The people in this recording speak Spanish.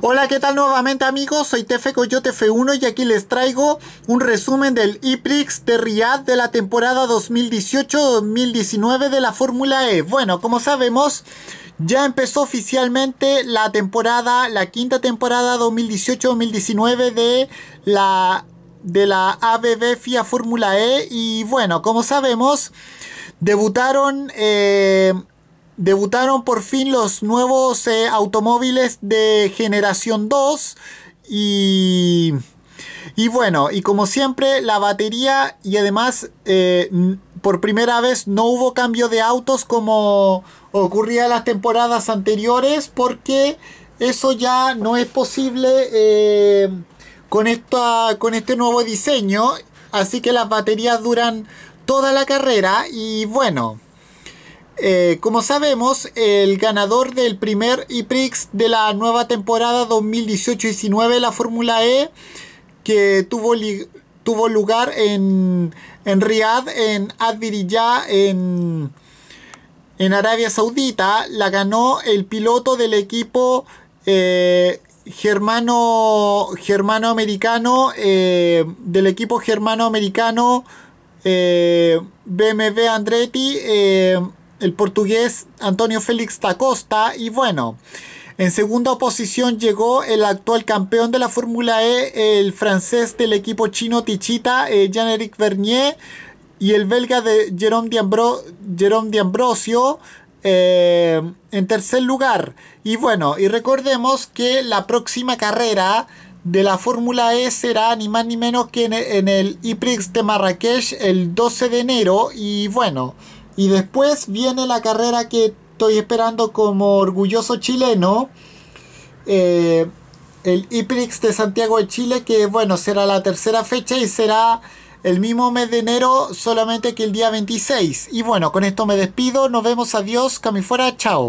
Hola, ¿qué tal nuevamente amigos? Soy Tefe Coyote 1 y aquí les traigo un resumen del IPRIX de Riyadh de la temporada 2018-2019 de la Fórmula E. Bueno, como sabemos, ya empezó oficialmente la temporada, la quinta temporada 2018-2019 de la de la ABB FIA Fórmula E y bueno, como sabemos, debutaron eh, debutaron por fin los nuevos eh, automóviles de generación 2 y, y bueno, y como siempre la batería y además eh, por primera vez no hubo cambio de autos como ocurría en las temporadas anteriores porque eso ya no es posible eh, con, esta, con este nuevo diseño así que las baterías duran toda la carrera y bueno eh, como sabemos, el ganador del primer IPRIX de la nueva temporada 2018-19 la Fórmula E, que tuvo, lugar en, en Riyadh, en Diriyah, en, en Arabia Saudita, la ganó el piloto del equipo eh, germano, americano, eh, del equipo germano americano BMW Andretti el portugués Antonio Félix Tacosta y bueno, en segunda posición llegó el actual campeón de la Fórmula E, el francés del equipo chino Tichita, eh, Jean-Éric Vernier, y el belga de Jerome, D'Ambrosio... Ambrosio eh, en tercer lugar. Y bueno, y recordemos que la próxima carrera de la Fórmula E será ni más ni menos que en, en el IPRIX de Marrakech el 12 de enero. Y bueno, y después viene la carrera que estoy esperando como orgulloso chileno. Eh, el IPRIX de Santiago de Chile, que bueno, será la tercera fecha y será el mismo mes de enero, solamente que el día 26. Y bueno, con esto me despido, nos vemos, adiós, fuera chao.